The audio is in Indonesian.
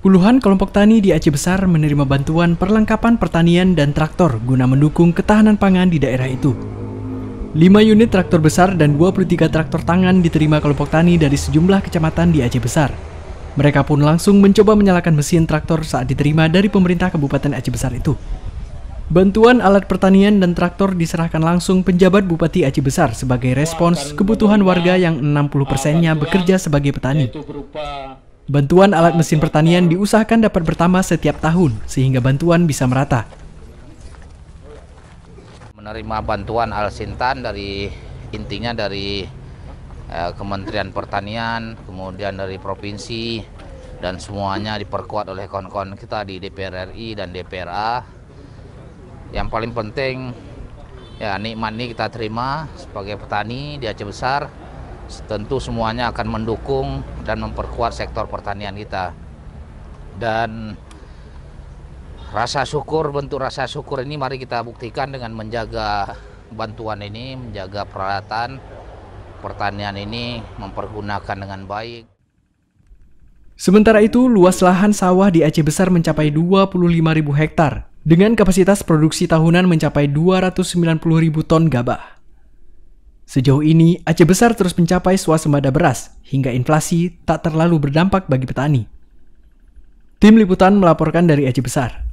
Puluhan kelompok tani di Aceh Besar menerima bantuan perlengkapan pertanian dan traktor guna mendukung ketahanan pangan di daerah itu. 5 unit traktor besar dan 23 traktor tangan diterima kelompok tani dari sejumlah kecamatan di Aceh Besar. Mereka pun langsung mencoba menyalakan mesin traktor saat diterima dari pemerintah Kabupaten Aceh Besar itu. Bantuan alat pertanian dan traktor diserahkan langsung penjabat Bupati Aceh Besar sebagai respons kebutuhan warga yang 60 persennya bekerja sebagai petani. Bantuan alat mesin pertanian diusahakan dapat bertambah setiap tahun sehingga bantuan bisa merata. Menerima bantuan al sintan dari intinya dari eh, Kementerian Pertanian, kemudian dari provinsi dan semuanya diperkuat oleh kawan-kawan kita di DPR RI dan DPRA. Yang paling penting ya nikmat ini kita terima sebagai petani di Aceh Besar tentu semuanya akan mendukung dan memperkuat sektor pertanian kita. Dan rasa syukur, bentuk rasa syukur ini mari kita buktikan dengan menjaga bantuan ini, menjaga peralatan pertanian ini, mempergunakan dengan baik. Sementara itu, luas lahan sawah di Aceh Besar mencapai 25.000 hektar dengan kapasitas produksi tahunan mencapai 290.000 ton gabah. Sejauh ini, Aceh Besar terus mencapai swasembada beras hingga inflasi tak terlalu berdampak bagi petani. Tim liputan melaporkan dari Aceh Besar.